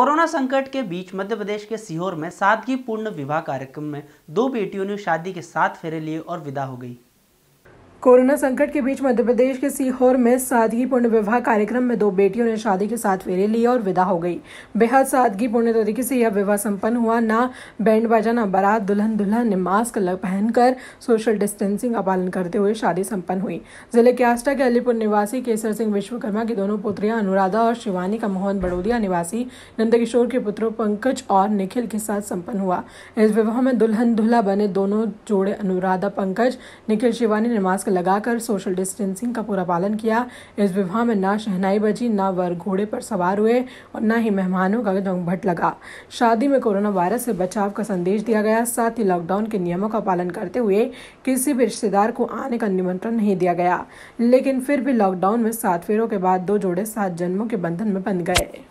corona संकट के बीच मध्य प्रदेश के सीहोर में सादगी पूर्ण विवाह कार्यक्रम में दो बेटियों ने शादी के साथ फेरे लिए और विदा हो गई कोरोना संकट के बीच मध्य प्रदेश के सीहोर में सादगी पूर्ण विवाह कार्यक्रम में दो बेटियों ने शादी के साथ फेरे लिए और विदा हो गई बेहद पूर्ण तरीके से यह विवाह संपन्न हुआ ना बैंड बाजा ना बारात दुल्हन दुल्हन ने मास्क पहनकर सोशल डिस्टेंसिंग का पालन करते हुए शादी संपन्न हुई जिले के आस्टा के अलीपुर निवासी केसर सिंह विश्वकर्मा की दोनों पुत्रियां अनुराधा और शिवानी का मोहन बड़ोदिया निवासी नंदकिशोर के पुत्रों पंकज और निखिल के साथ संपन्न हुआ इस विवाह में दुल्हन दुल्हा बने दोनों जोड़े अनुराधा पंकज निखिल शिवानी ने मास्क लगाकर सोशल डिस्टेंसिंग का पूरा पालन किया इस विवाह में ना शहनाई बजी ना वर घोड़े पर सवार हुए और ना ही मेहमानों का भट लगा शादी में कोरोना वायरस से बचाव का संदेश दिया गया साथ ही लॉकडाउन के नियमों का पालन करते हुए किसी भी रिश्तेदार को आने का निमंत्रण नहीं दिया गया लेकिन फिर भी लॉकडाउन में सात फेरों के बाद दो जोड़े सात जन्मों के बंधन में बंध गए